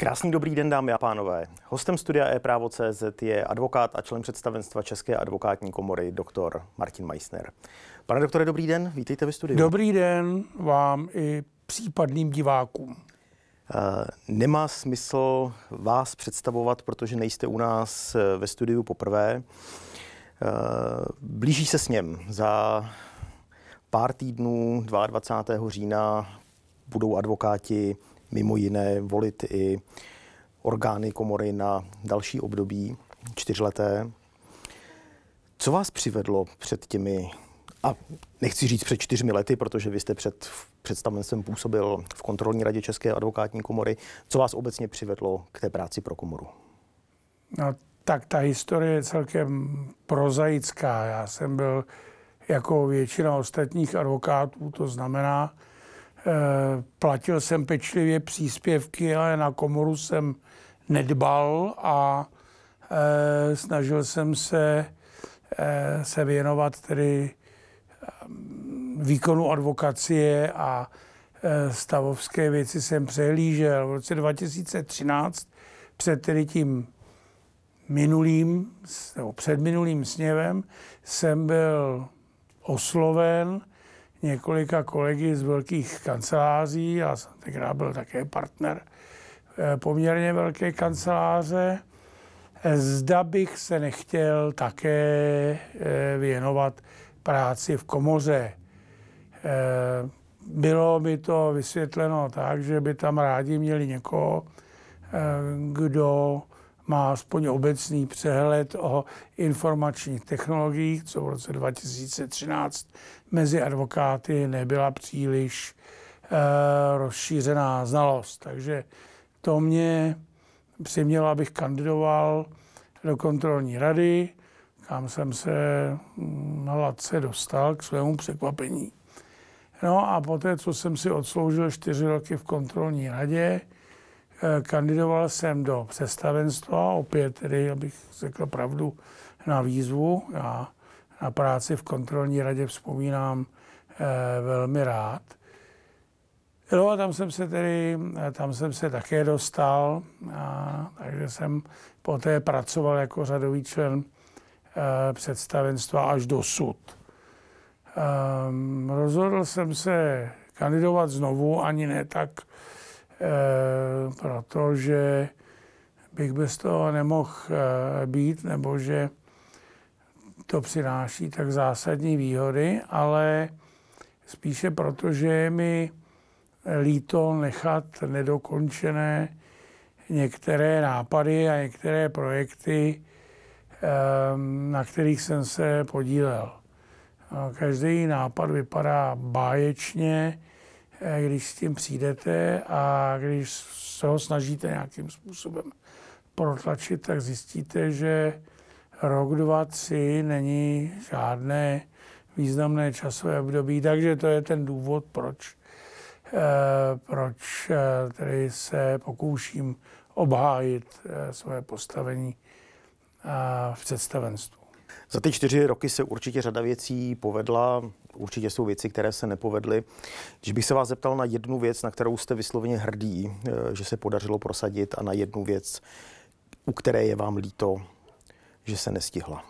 Krásný dobrý den, dámy a pánové. Hostem studia e-právo.cz je advokát a člen představenstva České advokátní komory, doktor Martin Meissner. Pane doktore, dobrý den, vítejte ve studiu. Dobrý den vám i případným divákům. Eh, nemá smysl vás představovat, protože nejste u nás eh, ve studiu poprvé. Eh, blíží se s něm. Za pár týdnů, 22. října, budou advokáti mimo jiné volit i orgány komory na další období, čtyřleté. Co vás přivedlo před těmi, a nechci říct před čtyřmi lety, protože vy jste před představenstvem působil v kontrolní radě České advokátní komory, co vás obecně přivedlo k té práci pro komoru? No, tak ta historie je celkem prozaická. Já jsem byl jako většina ostatních advokátů, to znamená, Eh, platil jsem pečlivě příspěvky, ale na komoru jsem nedbal a eh, snažil jsem se, eh, se věnovat tedy výkonu advokacie a stavovské věci jsem přehlížel. V roce 2013 před tedy tím minulým, nebo předminulým sněvem jsem byl osloven několika kolegy z velkých kanceláří, já jsem tenkrát byl také partner eh, poměrně velké kanceláře, eh, zda bych se nechtěl také eh, věnovat práci v komoře. Bylo by to vysvětleno tak, že by tam rádi měli někoho, kdo má aspoň obecný přehled o informačních technologiích, co v roce 2013 mezi advokáty nebyla příliš eh, rozšířená znalost. Takže to mě přimělo, abych kandidoval do kontrolní rady, kam jsem se na mm, hladce dostal k svému překvapení. No a poté, co jsem si odsloužil čtyři roky v kontrolní radě, Eh, kandidoval jsem do představenstva, opět tedy, abych řekl pravdu, na výzvu. Já na práci v kontrolní radě vzpomínám eh, velmi rád. No a tam jsem se tedy, eh, tam jsem se také dostal, a, takže jsem poté pracoval jako řadový člen e, představenstva až do E, ehm, rozhodl jsem se kandidovat znovu, ani ne tak Eh, protože bych bez toho nemohl eh, být, nebo že to přináší tak zásadní výhody, ale spíše proto, že je mi líto nechat nedokončené některé nápady a některé projekty, ehm, na kterých jsem se podílel. Každý nápad vypadá báječně, Eh, když s tím přijdete a když se ho snažíte nějakým způsobem protlačit, tak zjistíte, že rok, dva, tři není žádné významné časové období, takže to je ten důvod, proč, eh, proč eh, tedy se pokouším obhájit své postavení v představenstvu. Za ty čtyři roky se určitě řada věcí povedla, určitě jsou věci, které se nepovedly. Když bych se vás zeptal na jednu věc, na kterou jste vysloveně hrdí, eh, že se podařilo prosadit, a na jednu věc, u které je vám líto, že se nestihla.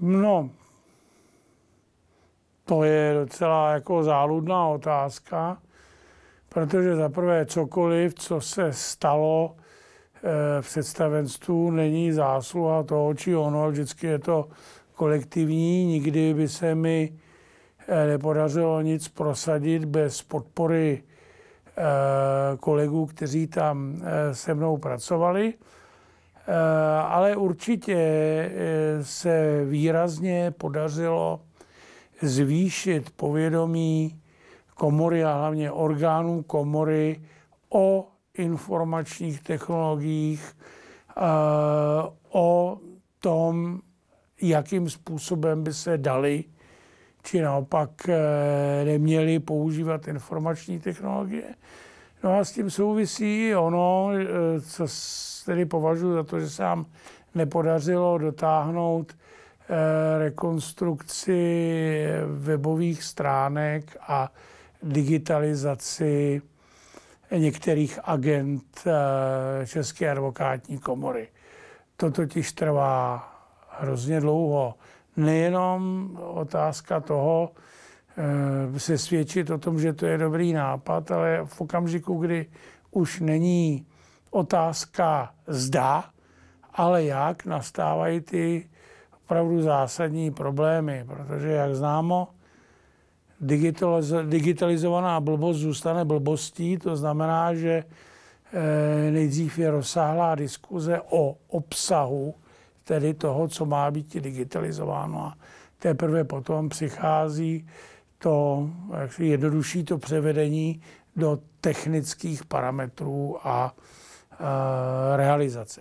No, to je docela jako záludná otázka, protože za prvé cokoliv, co se stalo eh, v představenstvu, není zásluha toho či ono, vždycky je to kolektivní, nikdy by se mi Eh, nepodařilo nic prosadit bez podpory eh, kolegů, kteří tam eh, se mnou pracovali. Ale určitě se výrazně podařilo zvýšit povědomí komory a hlavně orgánů komory o informačních technologiích, o tom, jakým způsobem by se dali či naopak eh, neměli používat informační technologie. No a s tím souvisí ono, eh, co tedy považuji za to, že se nám nepodařilo dotáhnout eh, rekonstrukci webových stránek a digitalizaci některých agent České advokátní komory. To totiž trvá hrozně dlouho nejenom otázka toho eh, se svědčit o tom, že to je dobrý nápad, ale v okamžiku, kdy už není otázka zda, ale jak nastávají ty opravdu zásadní problémy, protože, jak známo, digitalizovaná blbost zůstane blbostí, to znamená, že eh, nejdřív je rozsáhlá diskuze o obsahu tedy toho, co má být digitalizováno. A teprve potom přichází to jak si jednodušší to převedení do technických parametrů a e, realizace.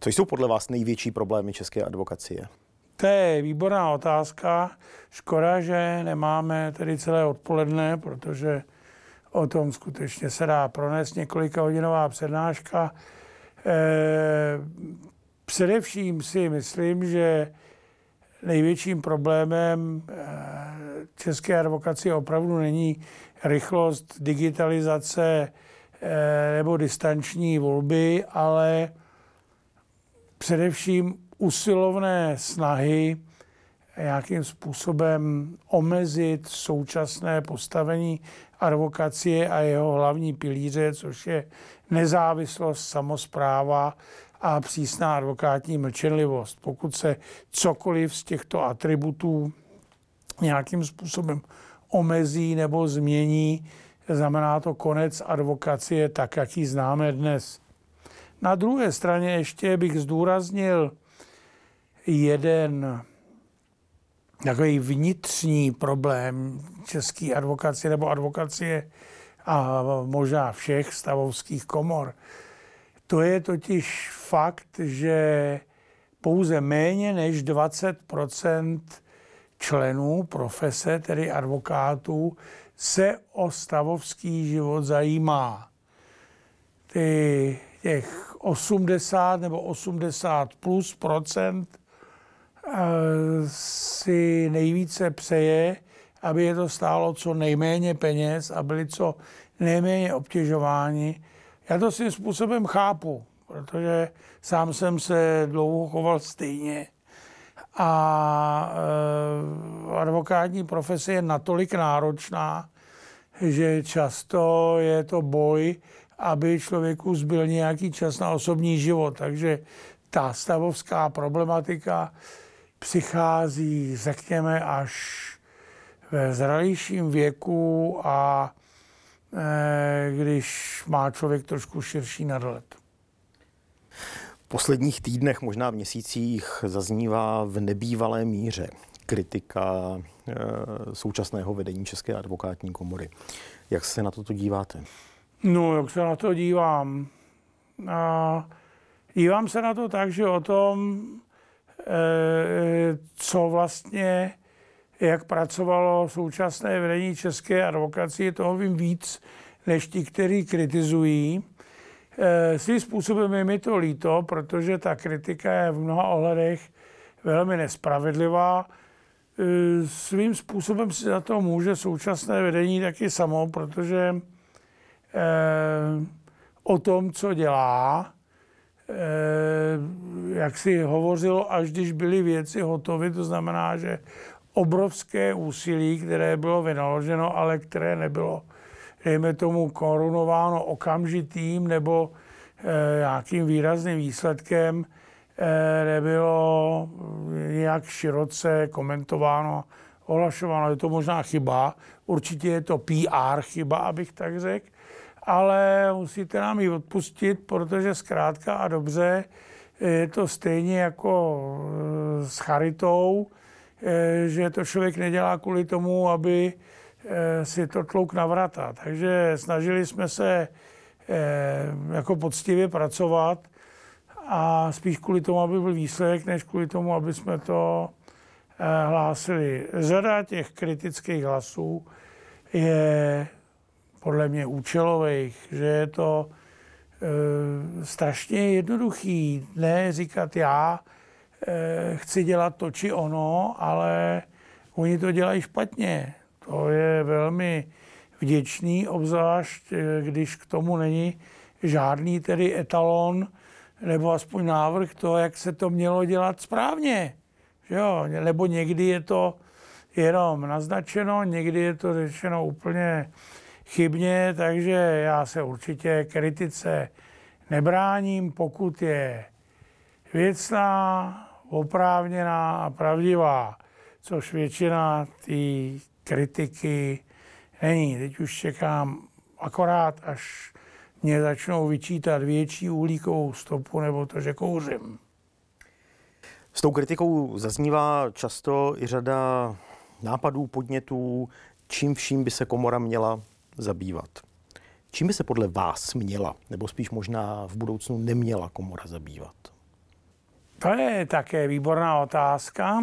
Co jsou podle vás největší problémy české advokacie? To je výborná otázka. Škoda, že nemáme tedy celé odpoledne, protože o tom skutečně se dá pronést několika hodinová přednáška. E, Především si myslím, že největším problémem eh, české advokaci opravdu není rychlost digitalizace eh, nebo distanční volby, ale především usilovné snahy nějakým způsobem omezit současné postavení advokacie a jeho hlavní pilíře, což je nezávislost, samozpráva a přísná advokátní mlčenlivost. Pokud se cokoliv z těchto atributů nějakým způsobem omezí nebo změní, znamená to konec advokacie tak, jak ji známe dnes. Na druhé straně ještě bych zdůraznil jeden takový vnitřní problém české advokacie nebo advokacie a možná všech stavovských komor. To je totiž fakt, že pouze méně než 20 členů profese, tedy advokátů, se o stavovský život zajímá. Ty, těch 80 nebo 80 plus procent eh, si nejvíce přeje, aby je to stálo co nejméně peněz a byli co nejméně obtěžováni já to svým způsobem chápu, protože sám jsem se dlouho choval stejně. A eh, advokátní profese je natolik náročná, že často je to boj, aby člověku zbyl nějaký čas na osobní život. Takže ta stavovská problematika přichází, řekněme, až ve zralějším věku a Eh, když má člověk trošku širší nadhled posledních týdnech, možná v měsících, zaznívá v nebývalé míře kritika eh, současného vedení České advokátní komory. Jak se na to díváte? No, jak se na to dívám? A dívám se na to tak, že o tom, eh, co vlastně jak pracovalo současné vedení české advokacie, toho vím víc, než ti, kteří kritizují. E, svým způsobem je mi to líto, protože ta kritika je v mnoha ohledech velmi nespravedlivá. E, svým způsobem si za to může současné vedení taky samo, protože e, o tom, co dělá, jak si hovořilo, až když byly věci hotovy, to znamená, že obrovské úsilí, které bylo vynaloženo, ale které nebylo, dejme tomu, korunováno okamžitým nebo e, nějakým výrazným výsledkem, e, nebylo nějak široce komentováno, ohlašováno. Je to možná chyba, určitě je to PR chyba, abych tak řekl, ale musíte nám ji odpustit, protože zkrátka a dobře je to stejně jako eh, s charitou, Eh, že to člověk nedělá kvůli tomu, aby eh, si to tlouk navrata. Takže snažili jsme se eh, jako poctivě pracovat a spíš kvůli tomu, aby byl výsledek, než kvůli tomu, aby jsme to hlásili. Řada těch kritických hlasů je podle mě účelových, že je to strašně jednoduchý. Ne říkat já Eh, chci dělat to či ono, ale oni to dělají špatně. To je velmi vděčný, obzvlášť eh, když k tomu není žádný tedy etalon nebo aspoň návrh toho, jak se to mělo dělat správně. Že jo? Nebo někdy je to jenom naznačeno, někdy je to řečeno úplně chybně, takže já se určitě kritice nebráním, pokud je věcná, oprávněná a pravdivá, což většina té kritiky není. Teď už čekám akorát, až mě začnou vyčítat větší uhlíkovou stopu nebo to, že kouřím. S tou kritikou zaznívá často i řada nápadů, podnětů, čím vším by se komora měla zabývat. Čím by se podle vás měla, nebo spíš možná v budoucnu neměla komora zabývat? To je také výborná otázka.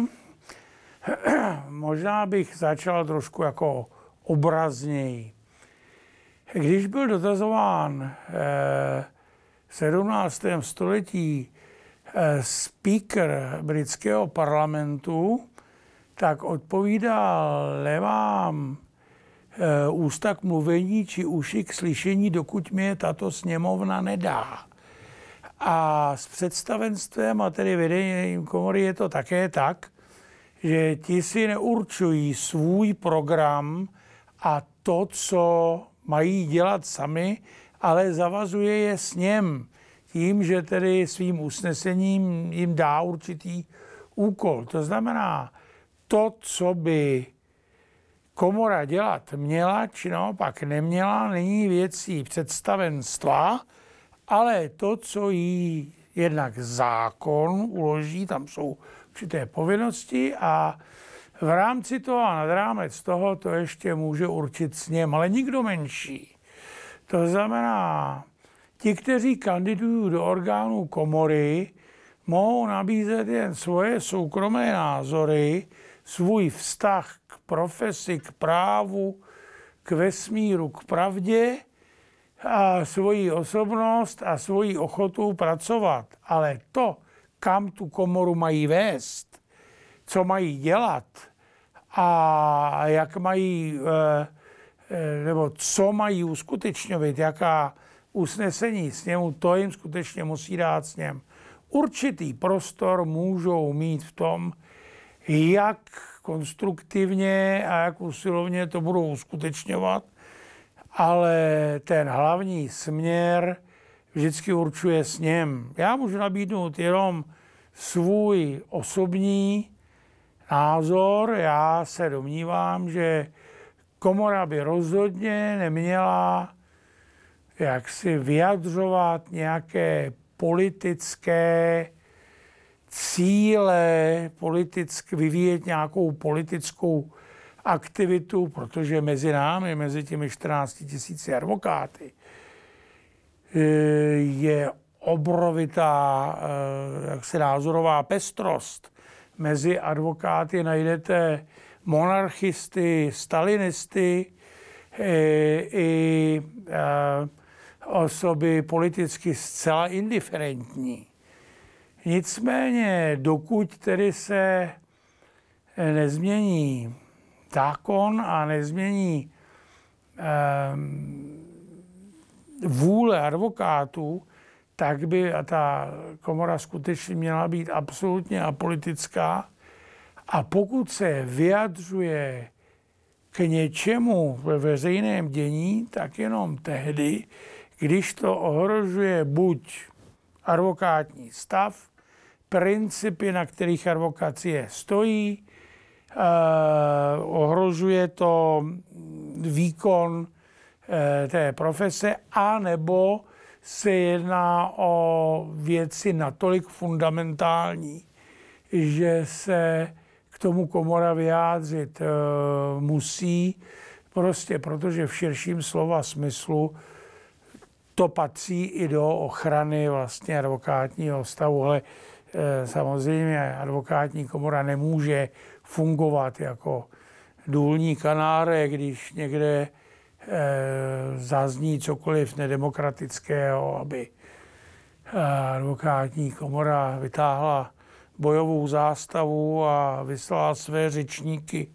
Možná bych začal trošku jako obrazněji. Když byl dotazován eh, v 17. století eh, speaker britského parlamentu, tak odpovídal levám eh, ústa k mluvení či uši k slyšení, dokud mě tato sněmovna nedá. A s představenstvem a tedy vedením komory je to také tak, že ti si neurčují svůj program a to, co mají dělat sami, ale zavazuje je s něm tím, že tedy svým usnesením jim dá určitý úkol. To znamená, to, co by komora dělat měla, či naopak neměla, není věcí představenstva, ale to, co jí jednak zákon uloží, tam jsou určité povinnosti a v rámci toho a nad rámec toho to ještě může určit sněm, ale nikdo menší. To znamená, ti, kteří kandidují do orgánů komory, mohou nabízet jen svoje soukromé názory, svůj vztah k profesi, k právu, k vesmíru, k pravdě a svoji osobnost a svoji ochotu pracovat. Ale to, kam tu komoru mají vést, co mají dělat a jak mají, eh, eh, nebo co mají uskutečňovat, jaká usnesení s němu, to jim skutečně musí dát něm. Určitý prostor můžou mít v tom, jak konstruktivně a jak usilovně to budou uskutečňovat – ale ten hlavní směr vždycky určuje s ním. Já můžu nabídnout jenom svůj osobní názor. Já se domnívám, že komora by rozhodně neměla jak si vyjadřovat nějaké politické cíle, politick, vyvíjet nějakou politickou aktivitu, protože mezi námi, mezi těmi 14 tisíci advokáty, eh, je obrovitá eh, jaksi názorová pestrost. Mezi advokáty najdete monarchisty, stalinisty, eh, i, i osoby politicky zcela indiferentní. Nicméně, dokud tedy se nezmění zákon a nezmění ehm, vůle advokátů, tak by ta komora skutečně měla být absolutně apolitická. A pokud se vyjadřuje k něčemu ve veřejném dění, tak jenom tehdy, když to ohrožuje buď advokátní stav, principy, na kterých advokacie stojí, Eh, ohrožuje to výkon eh, té profese, a nebo se jedná o věci natolik fundamentální, že se k tomu komora vyjádřit eh, musí, prostě protože v širším slova smyslu to patří i do ochrany vlastně advokátního stavu, ale samozřejmě advokátní komora nemůže fungovat jako důlní kanáre, když někde eh, zazní cokoliv nedemokratického, aby eh, advokátní komora vytáhla bojovou zástavu a vyslala své řečníky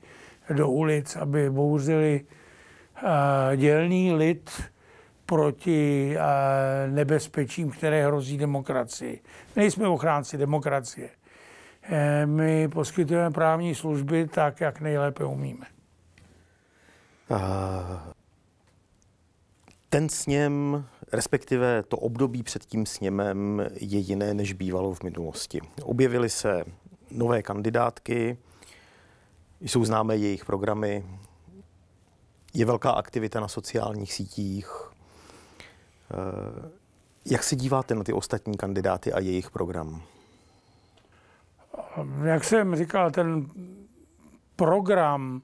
do ulic, aby bouřili eh, dělný lid proti nebezpečím, které hrozí demokracii. Nejsme ochránci demokracie. Eh, my poskytujeme právní služby tak, jak nejlépe umíme. A ten sněm, respektive to období před tím sněmem, je jiné, než bývalo v minulosti. Objevily se nové kandidátky, jsou známé jejich programy, je velká aktivita na sociálních sítích. Eh, jak se díváte na ty ostatní kandidáty a jejich program? jak jsem říkal, ten program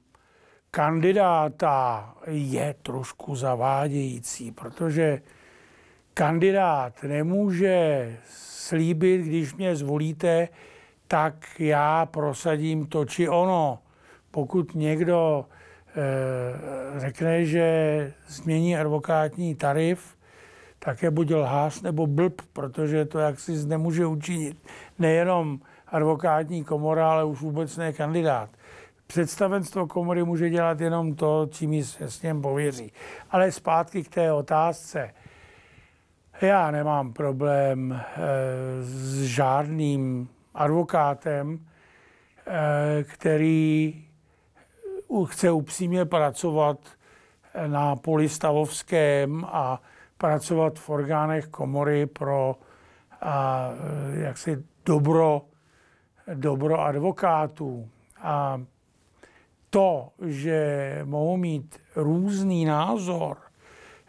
kandidáta je trošku zavádějící, protože kandidát nemůže slíbit, když mě zvolíte, tak já prosadím to či ono. Pokud někdo e, řekne, že změní advokátní tarif, tak je buď lhář nebo blb, protože to jaksi nemůže učinit nejenom advokátní komora, ale už vůbec ne kandidát. Představenstvo komory může dělat jenom to, čím se s něm pověří. Ale zpátky k té otázce. Já nemám problém eh, s žádným advokátem, eh, který eh, chce upřímně pracovat na poli stavovském a pracovat v orgánech komory pro a, jaksi dobro dobro advokátů a to, že mohou mít různý názor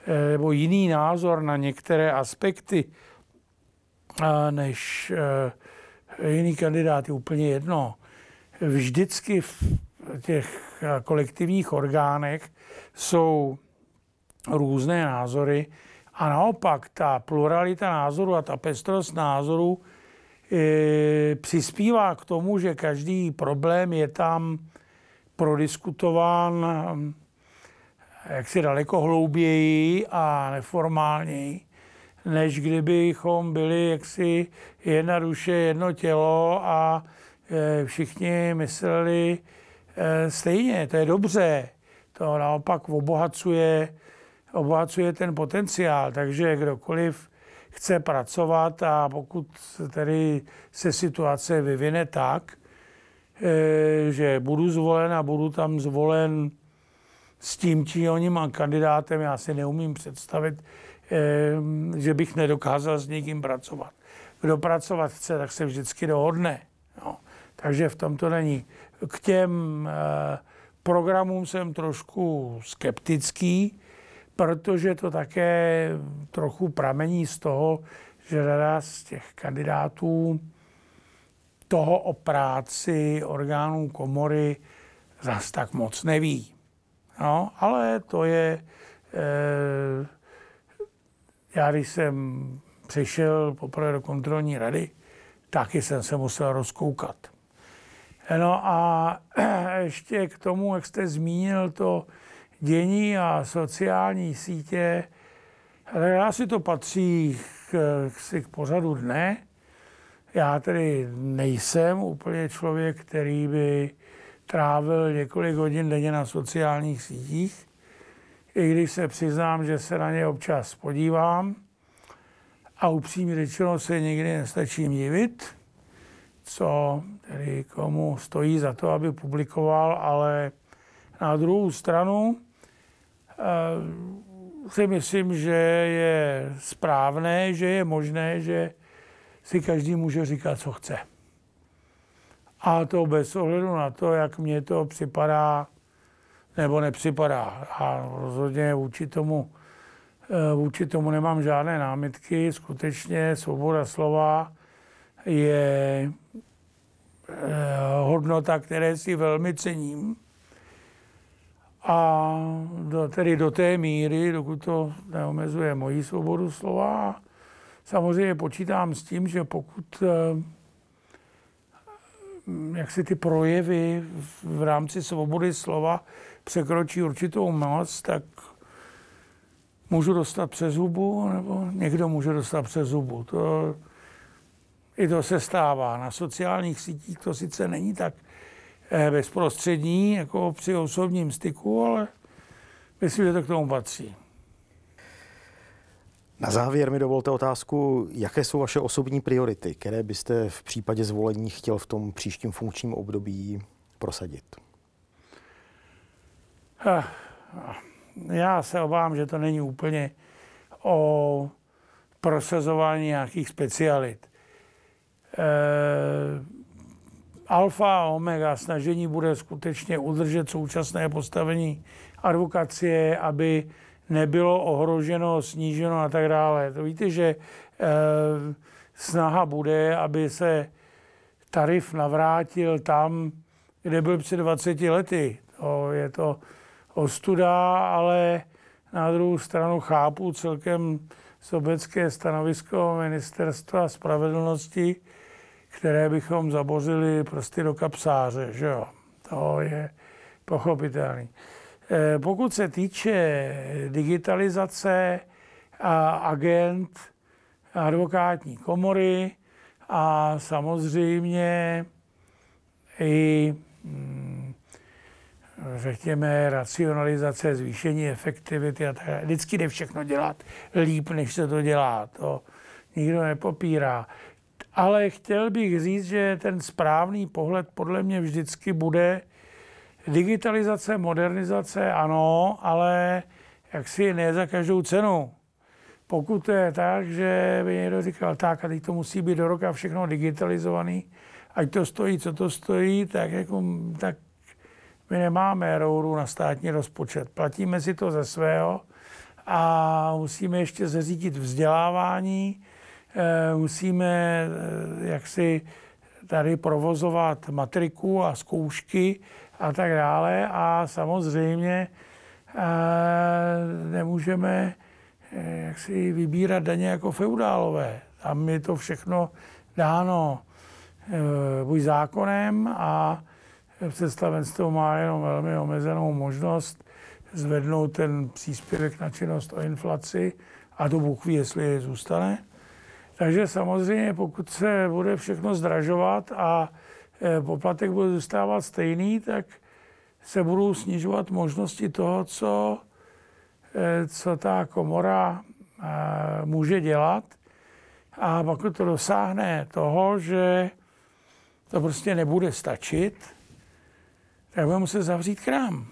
eh, nebo jiný názor na některé aspekty eh, než eh, jiný kandidát, je úplně jedno. Vždycky v těch kolektivních orgánech jsou různé názory a naopak ta pluralita názorů a ta pestrost názorů E, přispívá k tomu, že každý problém je tam prodiskutován eh, jaksi daleko hlouběji a neformálněji, než kdybychom byli jaksi jedna duše, jedno tělo a eh, všichni mysleli eh, stejně. To je dobře, to naopak obohacuje, obohacuje ten potenciál, takže kdokoliv chce pracovat a pokud tedy se situace vyvine tak, eh, že budu zvolen a budu tam zvolen s tím či oním kandidátem, já si neumím představit, eh, že bych nedokázal s někým pracovat. Kdo pracovat chce, tak se vždycky dohodne. No. Takže v tom to není. K těm eh, programům jsem trošku skeptický, protože to také trochu pramení z toho, že řada z těch kandidátů toho o práci orgánů komory zas tak moc neví. No, ale to je, e, já když jsem přišel poprvé do kontrolní rady, taky jsem se musel rozkoukat. No a ještě k tomu, jak jste zmínil to dění a sociální sítě. ale Já si to patří k, k, k pořadu dne. Já tedy nejsem úplně člověk, který by trávil několik hodin denně na sociálních sítích, i když se přiznám, že se na ně občas podívám a upřímně řečeno se nikdy nestačím divit, co tedy komu stojí za to, aby publikoval, ale na druhou stranu Eh, si myslím, že je správné, že je možné, že si každý může říkat, co chce. A to bez ohledu na to, jak mně to připadá nebo nepřipadá. A rozhodně vůči tomu, eh, vůči tomu nemám žádné námitky. Skutečně svoboda slova je eh, hodnota, které si velmi cením a do, tedy do té míry, dokud to neomezuje moji svobodu slova, samozřejmě počítám s tím, že pokud eh, mm, jak si ty projevy v rámci svobody slova překročí určitou moc, tak můžu dostat přes hubu, nebo někdo může dostat přes hubu. To, I to se stává. Na sociálních sítích to sice není tak Eh, bezprostřední, jako při osobním styku, ale myslím, že to k tomu patří. Na závěr mi dovolte otázku, jaké jsou vaše osobní priority, které byste v případě zvolení chtěl v tom příštím funkčním období prosadit? Eh, já se obávám, že to není úplně o prosazování nějakých specialit. Eh, alfa a omega snažení bude skutečně udržet současné postavení advokacie, aby nebylo ohroženo, sníženo a tak dále. To víte, že e, snaha bude, aby se tarif navrátil tam, kde byl před 20 lety. To je to ostuda, ale na druhou stranu chápu celkem sobecké stanovisko ministerstva spravedlnosti, které bychom zabořili prostě do kapsáře, že jo. To je pochopitelný. Eh, pokud se týče digitalizace a agent advokátní komory a samozřejmě i hm, řekněme, racionalizace, zvýšení efektivity a tak Vždycky jde všechno dělat líp, než se to dělá. To nikdo nepopírá. Ale chtěl bych říct, že ten správný pohled podle mě vždycky bude digitalizace, modernizace, ano, ale jaksi ne za každou cenu. Pokud to je tak, že by někdo říkal, tak a teď to musí být do roka všechno digitalizovaný, ať to stojí, co to stojí, tak, jako, tak my nemáme rouru na státní rozpočet. Platíme si to ze svého a musíme ještě zeřídit vzdělávání, Eh, musíme eh, jaksi tady provozovat matriku a zkoušky a tak dále a samozřejmě eh, nemůžeme jaksi vybírat daně jako feudálové. Tam je to všechno dáno buď zákonem a představenstvo má jenom velmi omezenou možnost zvednout ten příspěvek na činnost o inflaci a to Bůh ví, jestli zůstane. Takže samozřejmě, pokud se bude všechno zdražovat a e, poplatek bude zůstávat stejný, tak se budou snižovat možnosti toho, co, e, co ta komora e, může dělat. A pokud to dosáhne toho, že to prostě nebude stačit, tak budeme muset zavřít krám.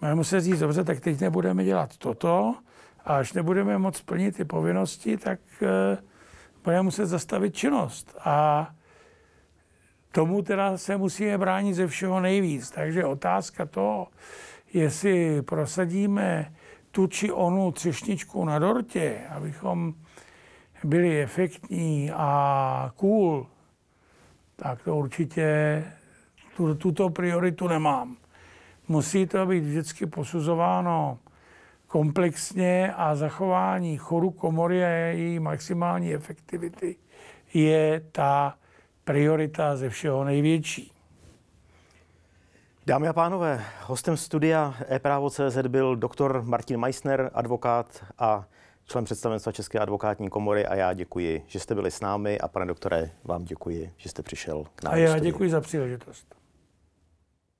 Budeme muset říct, dobře, tak teď nebudeme dělat toto, a až nebudeme moc plnit ty povinnosti, tak eh, budeme muset zastavit činnost. A tomu teda se musíme bránit ze všeho nejvíc. Takže otázka to, jestli prosadíme tu či onu třešničku na dortě, abychom byli efektní a cool, tak to určitě tuto prioritu nemám. Musí to být vždycky posuzováno komplexně a zachování choru komory a její maximální efektivity je ta priorita ze všeho největší. Dámy a pánové, hostem studia e-právo.cz byl doktor Martin Meissner, advokát a člen představenstva České advokátní komory a já děkuji, že jste byli s námi a pane doktore, vám děkuji, že jste přišel k nám. A já studiu. děkuji za příležitost.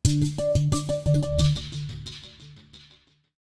thank you